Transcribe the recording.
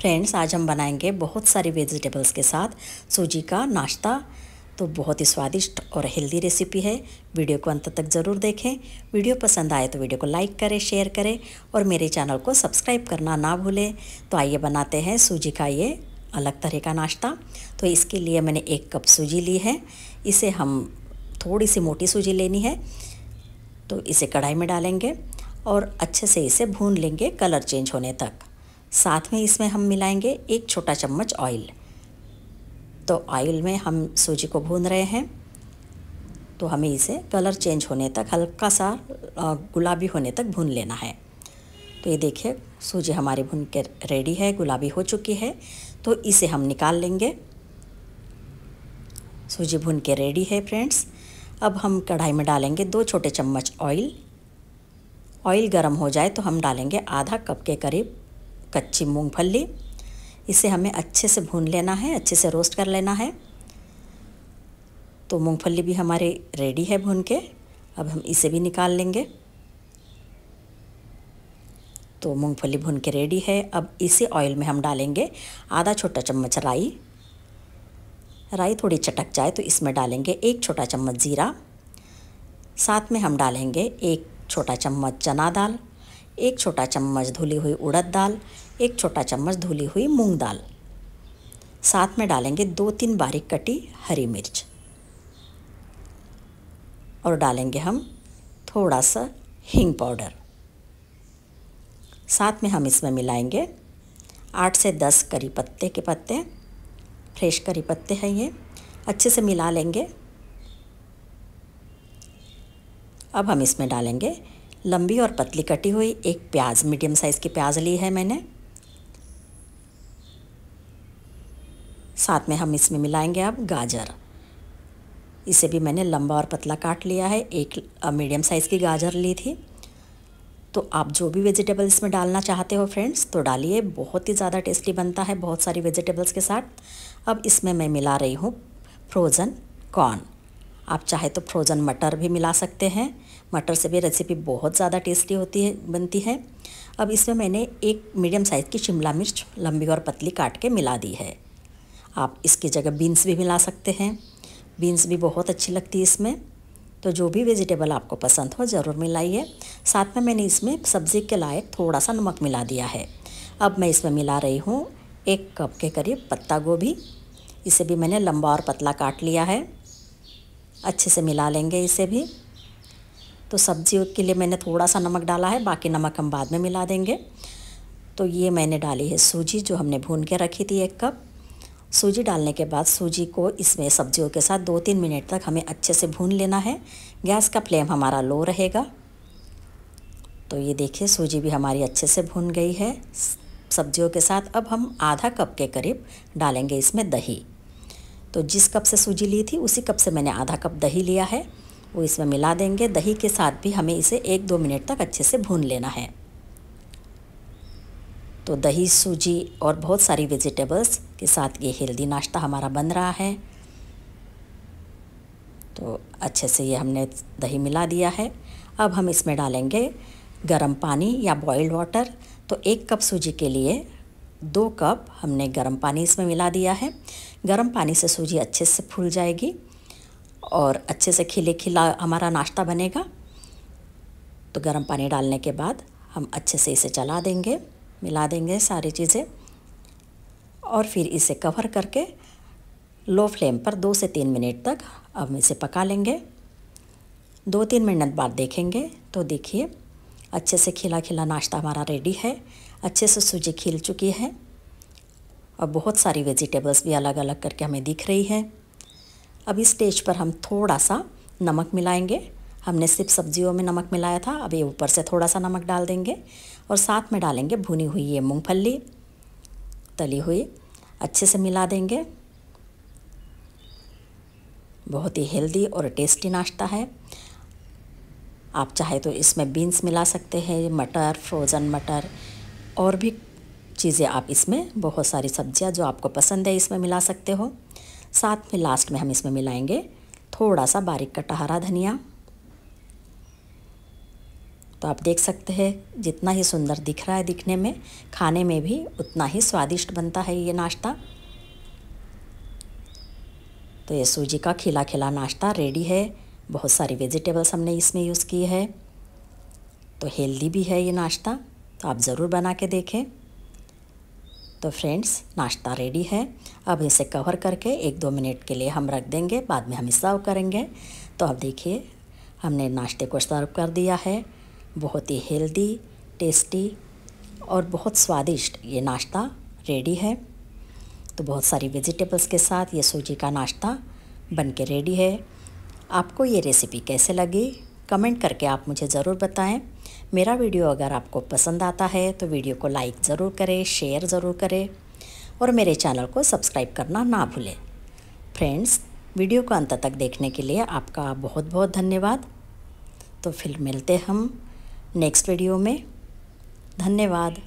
friends आज हम बनाएंगे बहुत सारी वेजिटेबल्स के साथ सूजी का नाश्ता तो बहुत ही स्वादिष्ट और हेल्दी रेसिपी है वीडियो को अंत तक ज़रूर देखें वीडियो पसंद आए तो वीडियो को लाइक करें शेयर करें और मेरे चैनल को सब्सक्राइब करना ना भूलें तो आइए बनाते हैं सूजी का ये अलग तरह का नाश्ता तो इसके लिए मैंने एक कप सूजी ली है इसे हम थोड़ी सी मोटी सूजी लेनी है तो इसे कढ़ाई में डालेंगे और अच्छे से इसे भून लेंगे कलर चेंज होने तक साथ में इसमें हम मिलाएंगे एक छोटा चम्मच ऑयल तो ऑयल में हम सूजी को भून रहे हैं तो हमें इसे कलर चेंज होने तक हल्का सा गुलाबी होने तक भून लेना है तो ये देखिए सूजी हमारी भून के रेडी है गुलाबी हो चुकी है तो इसे हम निकाल लेंगे सूजी भून के रेडी है फ्रेंड्स अब हम कढ़ाई में डालेंगे दो छोटे चम्मच ऑयल ऑयल गरम हो जाए तो हम डालेंगे आधा कप के करीब कच्ची मूंगफली इसे हमें अच्छे से भून लेना है अच्छे से रोस्ट कर लेना है तो मूंगफली भी हमारी रेडी है भून के अब हम इसे भी निकाल लेंगे तो मूंगफली भून के रेडी है अब इसी ऑयल में हम डालेंगे आधा छोटा चम्मच राई राई थोड़ी चटक जाए तो इसमें डालेंगे एक छोटा चम्मच ज़ीरा साथ में हम डालेंगे एक छोटा चम्मच चना दाल एक छोटा चम्मच धुली हुई उड़द दाल एक छोटा चम्मच धुली हुई मूंग दाल साथ में डालेंगे दो तीन बारीक कटी हरी मिर्च और डालेंगे हम थोड़ा सा हींग पाउडर साथ में हम इसमें मिलाएंगे आठ से दस करी पत्ते के पत्ते फ्रेश करी पत्ते हैं ये अच्छे से मिला लेंगे अब हम इसमें डालेंगे लंबी और पतली कटी हुई एक प्याज मीडियम साइज़ की प्याज ली है मैंने साथ में हम इसमें मिलाएंगे अब गाजर इसे भी मैंने लंबा और पतला काट लिया है एक मीडियम साइज़ की गाजर ली थी तो आप जो भी वेजिटेबल्स इसमें डालना चाहते हो फ्रेंड्स तो डालिए बहुत ही ज़्यादा टेस्टी बनता है बहुत सारी वेजिटेबल्स के साथ अब इसमें मैं मिला रही हूँ फ्रोज़न कॉर्न आप चाहे तो फ्रोज़न मटर भी मिला सकते हैं मटर से भी रेसिपी बहुत ज़्यादा टेस्टी होती है बनती है अब इसमें मैंने एक मीडियम साइज़ की शिमला मिर्च लंबी और पतली काट के मिला दी है आप इसकी जगह बीन्स भी मिला सकते हैं बीन्स भी बहुत अच्छी लगती है इसमें तो जो भी वेजिटेबल आपको पसंद हो ज़रूर मिलाइए साथ में मैंने इसमें सब्ज़ी के लायक थोड़ा सा नमक मिला दिया है अब मैं इसमें मिला रही हूँ एक कप के करीब पत्ता गोभी इसे भी मैंने लंबा और पतला काट लिया है अच्छे से मिला लेंगे इसे भी तो सब्जियों के लिए मैंने थोड़ा सा नमक डाला है बाकी नमक हम बाद में मिला देंगे तो ये मैंने डाली है सूजी जो हमने भून के रखी थी एक कप सूजी डालने के बाद सूजी को इसमें सब्जियों के साथ दो तीन मिनट तक हमें अच्छे से भून लेना है गैस का फ्लेम हमारा लो रहेगा तो ये देखिए सूजी भी हमारी अच्छे से भून गई है सब्जियों के साथ अब हम आधा कप के करीब डालेंगे इसमें दही तो जिस कप से सूजी ली थी उसी कप से मैंने आधा कप दही लिया है वो इसमें मिला देंगे दही के साथ भी हमें इसे एक दो मिनट तक अच्छे से भून लेना है तो दही सूजी और बहुत सारी वेजिटेबल्स के साथ ये हेल्दी नाश्ता हमारा बन रहा है तो अच्छे से ये हमने दही मिला दिया है अब हम इसमें डालेंगे गर्म पानी या बॉइल्ड वाटर तो एक कप सूजी के लिए दो कप हमने गर्म पानी इसमें मिला दिया है गर्म पानी से सूजी अच्छे से फूल जाएगी और अच्छे से खिले खिला हमारा नाश्ता बनेगा तो गर्म पानी डालने के बाद हम अच्छे से इसे चला देंगे मिला देंगे सारी चीज़ें और फिर इसे कवर करके लो फ्लेम पर दो से तीन मिनट तक हम इसे पका लेंगे दो तीन मिनट बाद देखेंगे तो देखिए अच्छे से खिला खिला नाश्ता हमारा रेडी है अच्छे से सूजी खिल चुकी है और बहुत सारी वेजिटेबल्स भी अलग अलग करके हमें दिख रही हैं अभी स्टेज पर हम थोड़ा सा नमक मिलाएंगे हमने सिर्फ सब्जियों में नमक मिलाया था अब ये ऊपर से थोड़ा सा नमक डाल देंगे और साथ में डालेंगे भुनी हुई ये मूँगफली तली हुई अच्छे से मिला देंगे बहुत ही हेल्दी और टेस्टी नाश्ता है आप चाहे तो इसमें बीन्स मिला सकते हैं मटर फ्रोज़न मटर और भी चीज़ें आप इसमें बहुत सारी सब्जियां जो आपको पसंद है इसमें मिला सकते हो साथ में लास्ट में हम इसमें मिलाएंगे थोड़ा सा बारीक कटा हरा धनिया तो आप देख सकते हैं जितना ही सुंदर दिख रहा है दिखने में खाने में भी उतना ही स्वादिष्ट बनता है ये नाश्ता तो ये सूजी का खिला खिला नाश्ता रेडी है बहुत सारी वेजिटेबल्स हमने इसमें यूज़ की है तो हेल्दी भी है ये नाश्ता तो आप ज़रूर बना के देखें तो फ्रेंड्स नाश्ता रेडी है अब इसे कवर करके एक दो मिनट के लिए हम रख देंगे बाद में हम सर्व करेंगे तो अब देखिए हमने नाश्ते को सर्व कर दिया है बहुत ही हेल्दी टेस्टी और बहुत स्वादिष्ट ये नाश्ता रेडी है तो बहुत सारी वेजिटेबल्स के साथ ये सूजी का नाश्ता बन के रेडी है आपको ये रेसिपी कैसे लगी कमेंट करके आप मुझे ज़रूर बताएं मेरा वीडियो अगर आपको पसंद आता है तो वीडियो को लाइक ज़रूर करें शेयर ज़रूर करें और मेरे चैनल को सब्सक्राइब करना ना भूलें फ्रेंड्स वीडियो को अंत तक देखने के लिए आपका बहुत बहुत धन्यवाद तो फिर मिलते हम नेक्स्ट वीडियो में धन्यवाद